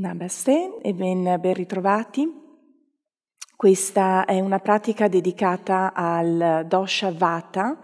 Namaste e ben, ben, ritrovati. Questa è una pratica dedicata al dosha vata